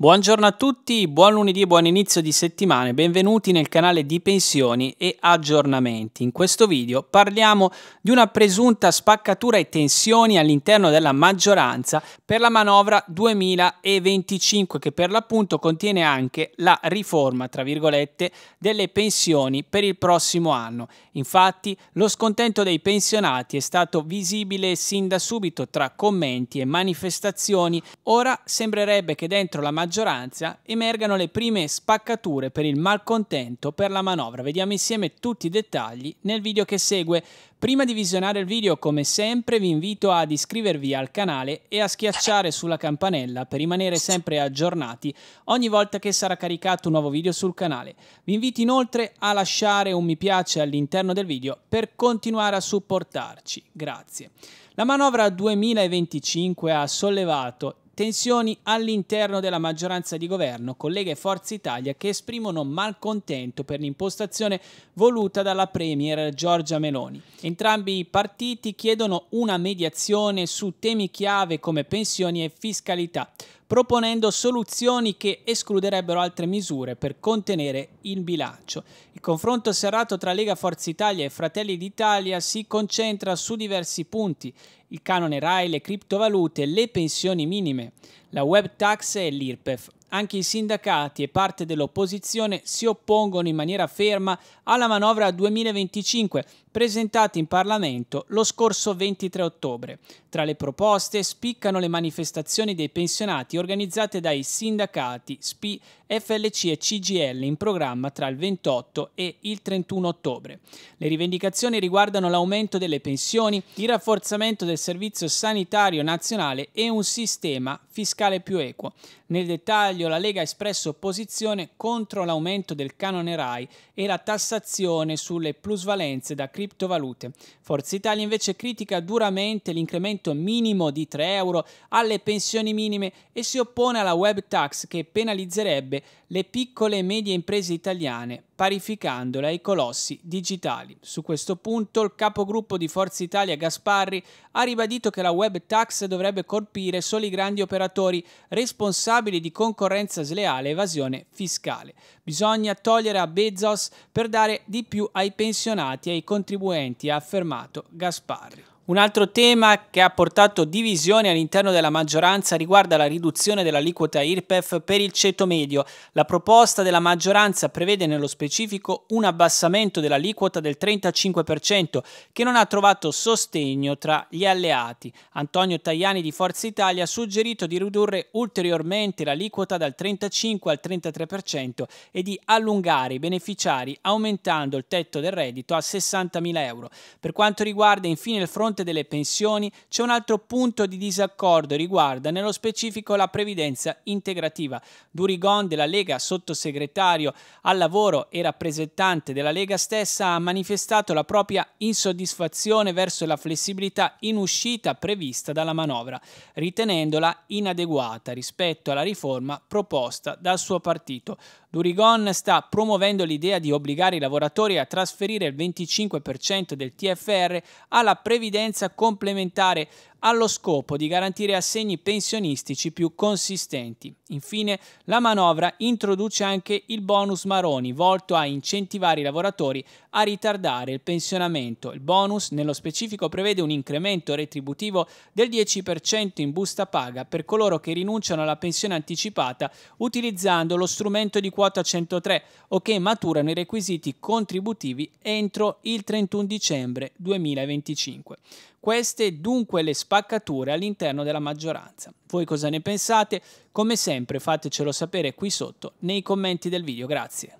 Buongiorno a tutti, buon lunedì e buon inizio di settimana benvenuti nel canale di pensioni e aggiornamenti. In questo video parliamo di una presunta spaccatura e tensioni all'interno della maggioranza per la manovra 2025 che per l'appunto contiene anche la riforma, tra virgolette, delle pensioni per il prossimo anno. Infatti lo scontento dei pensionati è stato visibile sin da subito tra commenti e manifestazioni. Ora sembrerebbe che dentro la maggioranza maggioranza emergano le prime spaccature per il malcontento per la manovra. Vediamo insieme tutti i dettagli nel video che segue. Prima di visionare il video, come sempre, vi invito ad iscrivervi al canale e a schiacciare sulla campanella per rimanere sempre aggiornati ogni volta che sarà caricato un nuovo video sul canale. Vi invito inoltre a lasciare un mi piace all'interno del video per continuare a supportarci. Grazie. La manovra 2025 ha sollevato Tensioni all'interno della maggioranza di governo, collega e Forza Italia che esprimono malcontento per l'impostazione voluta dalla Premier Giorgia Meloni. Entrambi i partiti chiedono una mediazione su temi chiave come pensioni e fiscalità proponendo soluzioni che escluderebbero altre misure per contenere il bilancio. Il confronto serrato tra Lega Forza Italia e Fratelli d'Italia si concentra su diversi punti, il canone RAI, le criptovalute, le pensioni minime, la web tax e l'IRPEF anche i sindacati e parte dell'opposizione si oppongono in maniera ferma alla manovra 2025 presentati in Parlamento lo scorso 23 ottobre. Tra le proposte spiccano le manifestazioni dei pensionati organizzate dai sindacati SPI, FLC e CGL in programma tra il 28 e il 31 ottobre. Le rivendicazioni riguardano l'aumento delle pensioni, il rafforzamento del servizio sanitario nazionale e un sistema fiscale più equo. Nel dettaglio la Lega ha espresso opposizione contro l'aumento del canone RAI e la tassazione sulle plusvalenze da crisi criptovalute. Forza Italia invece critica duramente l'incremento minimo di 3 euro alle pensioni minime e si oppone alla web tax che penalizzerebbe le piccole e medie imprese italiane, parificandole ai colossi digitali. Su questo punto il capogruppo di Forza Italia Gasparri ha ribadito che la web tax dovrebbe colpire solo i grandi operatori responsabili di concorrenza sleale e evasione fiscale. Bisogna togliere a Bezos per dare di più ai pensionati e ai contribuenti contribuenti, ha affermato Gasparri. Un altro tema che ha portato divisioni all'interno della maggioranza riguarda la riduzione dell'aliquota IRPEF per il ceto medio. La proposta della maggioranza prevede nello specifico un abbassamento dell'aliquota del 35% che non ha trovato sostegno tra gli alleati. Antonio Tajani di Forza Italia ha suggerito di ridurre ulteriormente l'aliquota dal 35 al 33% e di allungare i beneficiari aumentando il tetto del reddito a 60.000 euro. Per quanto riguarda infine il fronte fronte delle pensioni c'è un altro punto di disaccordo, riguarda nello specifico la previdenza integrativa. Durigon della Lega, sottosegretario al lavoro e rappresentante della Lega stessa, ha manifestato la propria insoddisfazione verso la flessibilità in uscita prevista dalla manovra, ritenendola inadeguata rispetto alla riforma proposta dal suo partito. Durigon sta promuovendo l'idea di obbligare i lavoratori a trasferire il 25% del TFR alla previdenza assistenza complementare allo scopo di garantire assegni pensionistici più consistenti. Infine, la manovra introduce anche il bonus Maroni, volto a incentivare i lavoratori a ritardare il pensionamento. Il bonus, nello specifico, prevede un incremento retributivo del 10% in busta paga per coloro che rinunciano alla pensione anticipata utilizzando lo strumento di quota 103 o che maturano i requisiti contributivi entro il 31 dicembre 2025. Queste dunque le spaccature all'interno della maggioranza. Voi cosa ne pensate? Come sempre fatecelo sapere qui sotto nei commenti del video, grazie.